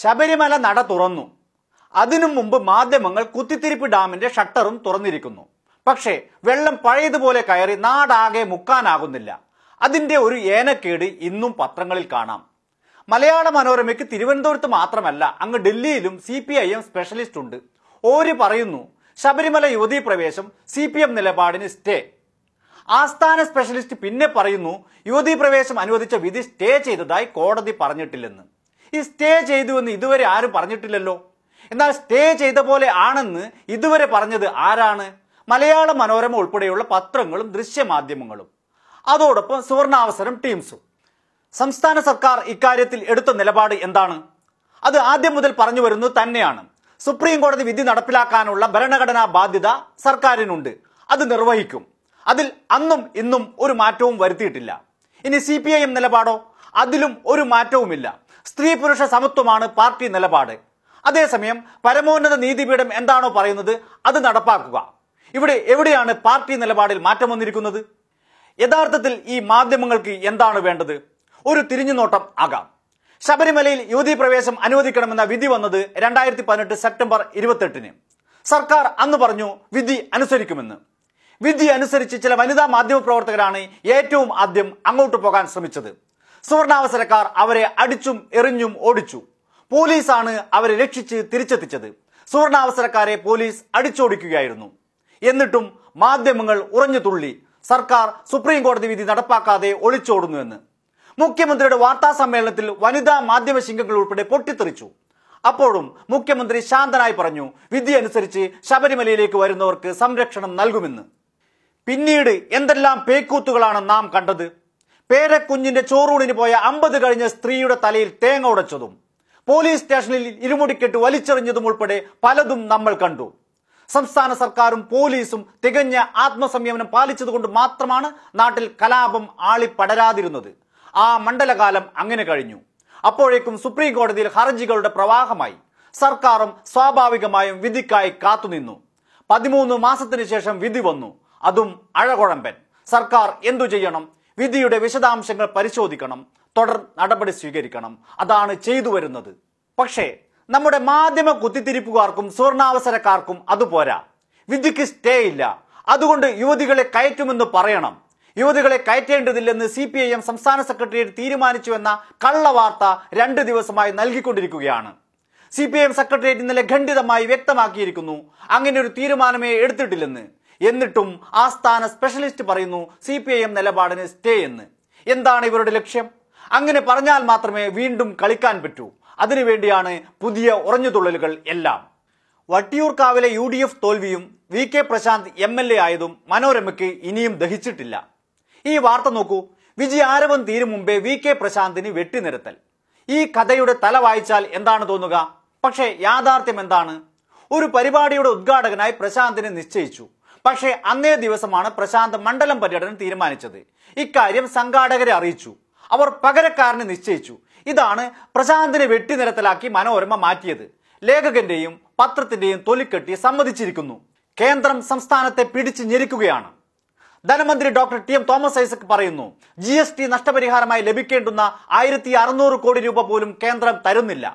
ശബരിമല നട തുറന്നു അതിനു മുമ്പ് മാധ്യമങ്ങൾ കുത്തിത്തിരിപ്പ് ഡാമിന്റെ ഷട്ടറും തുറന്നിരിക്കുന്നു പക്ഷേ വെള്ളം പഴയതുപോലെ കയറി നാടാകെ മുക്കാനാകുന്നില്ല അതിന്റെ ഒരു ഏനക്കേട് ഇന്നും പത്രങ്ങളിൽ കാണാം മലയാള മനോരമയ്ക്ക് തിരുവനന്തപുരത്ത് മാത്രമല്ല അങ്ങ് ഡൽഹിയിലും C P I M specialist ഉണ്ട് ഓര് പറയുന്നു ശബരിമല യുവതീ പ്രവേശം സി പി എം നിലപാടിന് സ്റ്റേ ആസ്ഥാന സ്പെഷ്യലിസ്റ്റ് പിന്നെ പറയുന്നു യുവതീ പ്രവേശം അനുവദിച്ച വിധി സ്റ്റേ ചെയ്തതായി കോടതി പറഞ്ഞിട്ടില്ലെന്ന് ഈ സ്റ്റേ ചെയ്തു എന്ന് ഇതുവരെ ആരും പറഞ്ഞിട്ടില്ലല്ലോ എന്നാൽ സ്റ്റേ ചെയ്ത പോലെ ആണെന്ന് ഇതുവരെ പറഞ്ഞത് ആരാണ് മലയാള മനോരമ ഉൾപ്പെടെയുള്ള പത്രങ്ങളും ദൃശ്യമാധ്യമങ്ങളും അതോടൊപ്പം സുവർണാവസരം ടീംസും സംസ്ഥാന സർക്കാർ ഇക്കാര്യത്തിൽ എടുത്ത നിലപാട് എന്താണ് അത് ആദ്യം മുതൽ പറഞ്ഞു വരുന്നത് തന്നെയാണ് സുപ്രീം കോടതി വിധി നടപ്പിലാക്കാനുള്ള ഭരണഘടനാ ബാധ്യത സർക്കാരിനുണ്ട് അത് നിർവഹിക്കും അതിൽ അന്നും ഇന്നും ഒരു മാറ്റവും വരുത്തിയിട്ടില്ല ഇനി സി നിലപാടോ അതിലും ഒരു മാറ്റവുമില്ല സ്ത്രീ പുരുഷ സമത്വമാണ് പാർട്ടി നിലപാട് അതേസമയം പരമോന്നത നീതിപീഠം എന്താണോ പറയുന്നത് അത് നടപ്പാക്കുക ഇവിടെ എവിടെയാണ് പാർട്ടി നിലപാടിൽ മാറ്റം വന്നിരിക്കുന്നത് യഥാർത്ഥത്തിൽ ഈ മാധ്യമങ്ങൾക്ക് എന്താണ് വേണ്ടത് ഒരു തിരിഞ്ഞുനോട്ടം ആകാം ശബരിമലയിൽ യുവതി പ്രവേശം അനുവദിക്കണമെന്ന വിധി വന്നത് രണ്ടായിരത്തി പതിനെട്ട് സെപ്റ്റംബർ ഇരുപത്തെട്ടിന് സർക്കാർ അന്ന് പറഞ്ഞു വിധി അനുസരിക്കുമെന്ന് വിധി അനുസരിച്ച് ചില വനിതാ മാധ്യമ പ്രവർത്തകരാണ് ഏറ്റവും ആദ്യം അങ്ങോട്ട് പോകാൻ ശ്രമിച്ചത് സുവർണാവസരക്കാർ അവരെ അടിച്ചും എറിഞ്ഞും ഓടിച്ചു പോലീസാണ് അവരെ രക്ഷിച്ച് തിരിച്ചെത്തിച്ചത് സുവർണാവസരക്കാരെ പോലീസ് അടിച്ചോടിക്കുകയായിരുന്നു എന്നിട്ടും മാധ്യമങ്ങൾ ഉറഞ്ഞു തുള്ളി സർക്കാർ സുപ്രീം കോടതി വിധി നടപ്പാക്കാതെ ഒളിച്ചോടുന്നുവെന്ന് മുഖ്യമന്ത്രിയുടെ വാർത്താ സമ്മേളനത്തിൽ വനിതാ മാധ്യമ ശൃംഖങ്ങൾ ഉൾപ്പെടെ പൊട്ടിത്തെറിച്ചു അപ്പോഴും മുഖ്യമന്ത്രി ശാന്തനായി പറഞ്ഞു വിധി അനുസരിച്ച് ശബരിമലയിലേക്ക് വരുന്നവർക്ക് സംരക്ഷണം നൽകുമെന്ന് പിന്നീട് എന്തെല്ലാം പേക്കൂത്തുകളാണ് നാം കണ്ടത് പേരക്കുഞ്ഞിന്റെ ചോറൂണിന് പോയ അമ്പത് കഴിഞ്ഞ സ്ത്രീയുടെ തലയിൽ തേങ്ങ ഉടച്ചതും പോലീസ് സ്റ്റേഷനിൽ ഇരുമുടിക്കെട്ട് വലിച്ചെറിഞ്ഞതും ഉൾപ്പെടെ പലതും നമ്മൾ കണ്ടു സംസ്ഥാന സർക്കാരും പോലീസും തികഞ്ഞ ആത്മസംയമനം പാലിച്ചതുകൊണ്ട് മാത്രമാണ് നാട്ടിൽ കലാപം ആളിപ്പടരാതിരുന്നത് ആ മണ്ഡലകാലം അങ്ങനെ കഴിഞ്ഞു അപ്പോഴേക്കും സുപ്രീം കോടതിയിൽ ഹർജികളുടെ പ്രവാഹമായി സർക്കാരും സ്വാഭാവികമായും വിധിക്കായി കാത്തുനിന്നു പതിമൂന്ന് മാസത്തിന് ശേഷം വിധി വന്നു അതും അഴകുഴമ്പൻ സർക്കാർ എന്തു ചെയ്യണം വിധിയുടെ വിശദാംശങ്ങൾ പരിശോധിക്കണം തുടർ നടപടി സ്വീകരിക്കണം അതാണ് ചെയ്തു വരുന്നത് പക്ഷേ നമ്മുടെ മാധ്യമ കുത്തിത്തിരിപ്പുകാർക്കും സുവർണാവസരക്കാർക്കും അതുപോരാ വിധിക്ക് സ്റ്റേ ഇല്ല അതുകൊണ്ട് യുവതികളെ കയറ്റുമെന്ന് പറയണം യുവതികളെ കയറ്റേണ്ടതില്ലെന്ന് സി പി ഐ എം സംസ്ഥാന സെക്രട്ടേറിയറ്റ് തീരുമാനിച്ചുവെന്ന കള്ളവാർത്ത രണ്ട് ദിവസമായി നൽകിക്കൊണ്ടിരിക്കുകയാണ് C P I M secretariat ഇന്നലെ ഖണ്ഡിതമായി വ്യക്തമാക്കിയിരിക്കുന്നു അങ്ങനെ ഒരു തീരുമാനമേ എടുത്തിട്ടില്ലെന്ന് എന്നിട്ടും ആസ്ഥാന സ്പെഷ്യലിസ്റ്റ് പറയുന്നു സി പി ഐ എം നിലപാടിന് സ്റ്റേ എന്ന് എന്താണ് ഇവരുടെ ലക്ഷ്യം അങ്ങനെ പറഞ്ഞാൽ മാത്രമേ വീണ്ടും കളിക്കാൻ പറ്റൂ അതിനുവേണ്ടിയാണ് പുതിയ ഉറഞ്ഞുതുള്ളലുകൾ എല്ലാം വട്ടിയൂർക്കാവിലെ യു ഡി എഫ് തോൽവിയും V K Prashanth M L A ആയതും മനോരമയ്ക്ക് ഇനിയും ദഹിച്ചിട്ടില്ല ഈ വാർത്ത നോക്കൂ വിജി ആരവം തീരും മുമ്പേ വി കെ പ്രശാന്തിന് വെട്ടിനിരത്തൽ ഈ കഥയുടെ തല വായിച്ചാൽ എന്താണ് തോന്നുക പക്ഷേ യാഥാർത്ഥ്യം എന്താണ് ഒരു പരിപാടിയുടെ ഉദ്ഘാടകനായി പ്രശാന്തിനെ നിശ്ചയിച്ചു പക്ഷേ അന്നേ ദിവസമാണ് പ്രശാന്ത് മണ്ഡലം പര്യടനം തീരുമാനിച്ചത് ഇക്കാര്യം സംഘാടകരെ അറിയിച്ചു അവർ പകരക്കാരനെ നിശ്ചയിച്ചു ഇതാണ് പ്രശാന്തിനെ വെട്ടിനിരത്തലാക്കി മനോരമ മാറ്റിയത് ലേഖകന്റെയും പത്രത്തിന്റെയും തൊലിക്കെട്ടി സമ്മതിച്ചിരിക്കുന്നു കേന്ദ്രം സംസ്ഥാനത്തെ പിടിച്ചു ഞെരിക്കുകയാണ് ധനമന്ത്രി doctor T M Thomas Isaac പറയുന്നു ജി എസ് ടി നഷ്ടപരിഹാരമായി ലഭിക്കേണ്ടുന്ന ആയിരത്തി അറുന്നൂറ് കോടി രൂപ പോലും കേന്ദ്രം തരുന്നില്ല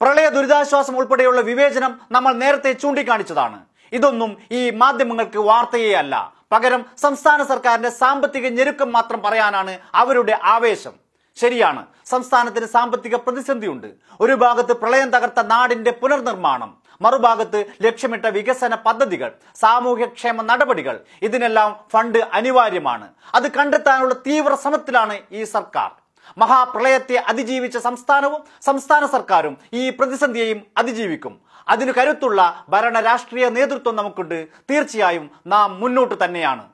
പ്രളയ ദുരിതാശ്വാസം ഉൾപ്പെടെയുള്ള വിവേചനം നമ്മൾ നേരത്തെ ചൂണ്ടിക്കാണിച്ചതാണ് ഇതൊന്നും ഈ മാധ്യമങ്ങൾക്ക് വാർത്തയേ അല്ല പകരം സംസ്ഥാന സർക്കാരിന്റെ സാമ്പത്തിക ഞെരുക്കം മാത്രം പറയാനാണ് അവരുടെ ആവേശം ശരിയാണ് സംസ്ഥാനത്തിന് സാമ്പത്തിക പ്രതിസന്ധിയുണ്ട് ഒരു ഭാഗത്ത് പ്രളയം തകർത്ത നാടിന്റെ പുനർനിർമ്മാണം മറുഭാഗത്ത് ലക്ഷ്യമിട്ട വികസന പദ്ധതികൾ സാമൂഹ്യക്ഷേമ നടപടികൾ ഇതിനെല്ലാം ഫണ്ട് അനിവാര്യമാണ് അത് കണ്ടെത്താനുള്ള തീവ്ര ശ്രമത്തിലാണ് ഈ സർക്കാർ മഹാപ്രളയത്തെ അതിജീവിച്ച സംസ്ഥാനവും സംസ്ഥാന സർക്കാരും ഈ പ്രതിസന്ധിയെയും അതിജീവിക്കും അതിനു കരുത്തുള്ള ഭരണ രാഷ്ട്രീയ നേതൃത്വം നമുക്കുണ്ട് തീർച്ചയായും നാം മുന്നോട്ട് തന്നെയാണ്